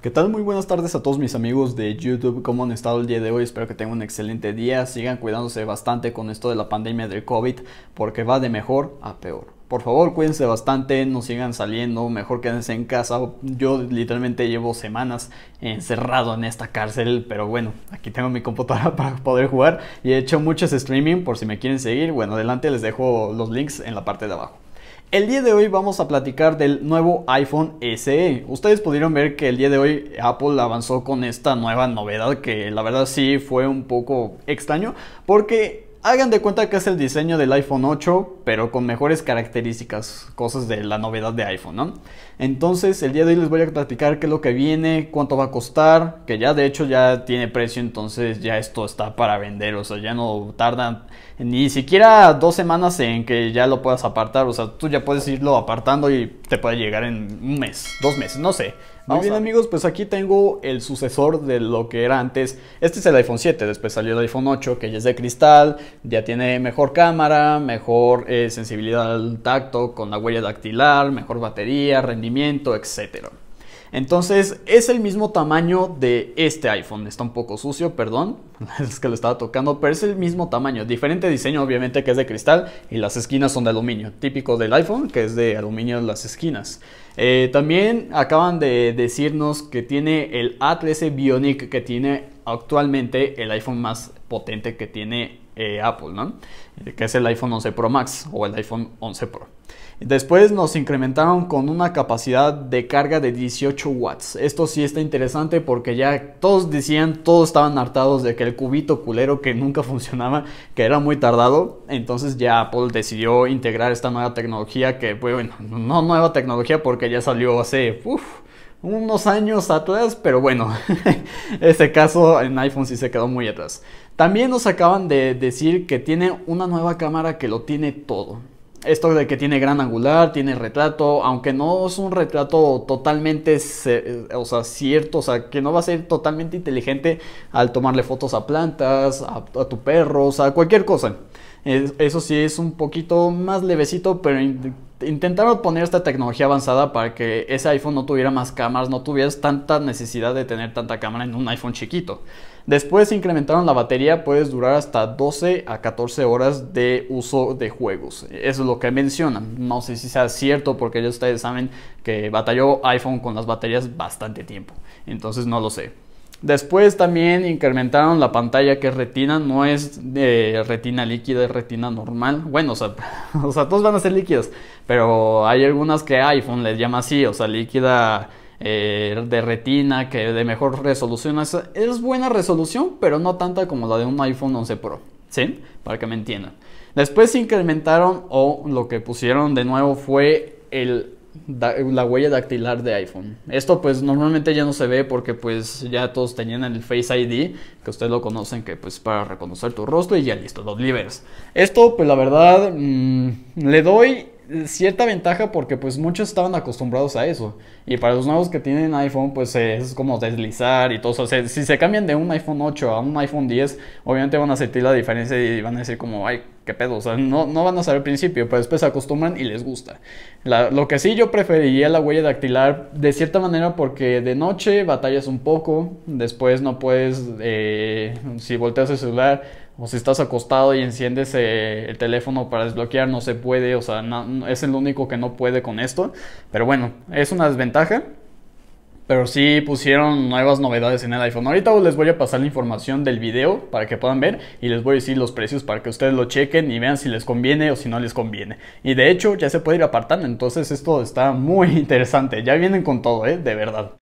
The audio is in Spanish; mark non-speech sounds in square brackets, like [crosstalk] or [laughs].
¿Qué tal? Muy buenas tardes a todos mis amigos de YouTube. ¿Cómo han estado el día de hoy? Espero que tengan un excelente día. Sigan cuidándose bastante con esto de la pandemia del COVID porque va de mejor a peor. Por favor, cuídense bastante, no sigan saliendo, mejor quédense en casa. Yo literalmente llevo semanas encerrado en esta cárcel, pero bueno, aquí tengo mi computadora [laughs] para poder jugar y he hecho muchos streaming por si me quieren seguir. Bueno, adelante les dejo los links en la parte de abajo. El día de hoy vamos a platicar del nuevo iPhone SE. Ustedes pudieron ver que el día de hoy Apple avanzó con esta nueva novedad que la verdad sí fue un poco extraño porque Hagan de cuenta que es el diseño del iPhone 8, pero con mejores características, cosas de la novedad de iPhone, ¿no? Entonces, el día de hoy les voy a platicar qué es lo que viene, cuánto va a costar, que ya de hecho ya tiene precio, entonces ya esto está para vender, o sea, ya no tardan ni siquiera dos semanas en que ya lo puedas apartar, o sea, tú ya puedes irlo apartando y te puede llegar en un mes, dos meses, no sé. Muy bien amigos, pues aquí tengo el sucesor de lo que era antes. Este es el iPhone 7, después salió el iPhone 8 que ya es de cristal, ya tiene mejor cámara, mejor eh, sensibilidad al tacto con la huella dactilar, mejor batería, rendimiento, etcétera. Entonces es el mismo tamaño de este iPhone. Está un poco sucio, perdón. [laughs] Es que lo estaba tocando, pero es el mismo tamaño. Diferente diseño, obviamente, que es de cristal y las esquinas son de aluminio. Típico del iPhone, que es de aluminio en las esquinas. Eh, también acaban de decirnos que tiene el a Bionic, que tiene actualmente el iPhone más potente que tiene eh, Apple, ¿no? Eh, que es el iPhone 11 Pro Max o el iPhone 11 Pro. Después nos incrementaron con una capacidad de carga de 18 watts. Esto sí está interesante porque ya todos decían, todos estaban hartados de que el cubito culero que nunca [laughs] funcionaba, que era muy tardado. Entonces ya Apple decidió integrar esta nueva tecnología que, pues, bueno, no nueva tecnología porque ya salió hace unos años atrás, pero bueno, [laughs] este caso en iPhone sí se quedó muy atrás. También nos acaban de decir que tiene una nueva cámara que lo tiene todo esto de que tiene gran angular, tiene retrato, aunque no es un retrato totalmente, cierto, o sea, que no va a ser totalmente inteligente al tomarle fotos a plantas, a, tu perro, o sea, cualquier cosa. eso sí es un poquito más levecito, pero intentaron poner esta tecnología avanzada para que ese iPhone no tuviera más cámaras, no tuvieras tanta necesidad de tener tanta cámara en un iPhone chiquito. Después incrementaron la batería, puedes durar hasta 12 a 14 horas de uso de juegos. Eso es lo que mencionan. No sé si sea cierto porque ya ustedes saben que batalló iPhone con las baterías bastante tiempo. Entonces no lo sé. Después también incrementaron la pantalla que es retina, no es de eh, retina líquida, es retina normal. Bueno, o sea, [laughs] o sea, todos van a ser líquidas, pero hay algunas que iPhone les llama así, o sea, líquida eh, de retina, que de mejor resolución. Es, buena resolución, pero no tanta como la de un iPhone 11 Pro. ¿Sí? Para que me entiendan. Después incrementaron o lo que pusieron de nuevo fue el la huella dactilar de iPhone. Esto pues normalmente ya no se ve porque pues ya todos tenían el Face ID, que ustedes lo conocen, que pues para reconocer tu rostro y ya listo, los liberas. Esto pues la verdad mm, le doy cierta ventaja porque pues muchos estaban acostumbrados a eso. Y para los nuevos que tienen iPhone, pues eh, es como deslizar y todo si se cambian de un iPhone 8 a un iPhone 10, obviamente van a sentir la diferencia y van a decir como, ay, qué pedo. O sea, no, no van a saber al principio, pero después se acostumbran y les gusta. lo que sí yo preferiría la huella dactilar de cierta manera porque de noche batallas un poco, después no puedes, eh, si volteas el celular, o si estás acostado y enciendes eh, el teléfono para desbloquear, no se puede. O sea, es el único que no puede con esto. Pero bueno, es una desventaja. Pero sí pusieron nuevas novedades en el iPhone. Ahorita les voy a pasar la información del video para que puedan ver y les voy a decir los precios para que ustedes lo chequen y vean si les conviene o si no les conviene. Y de hecho ya se puede ir apartando, entonces esto está muy [laughs] interesante. Ya vienen con todo, ¿eh? De verdad.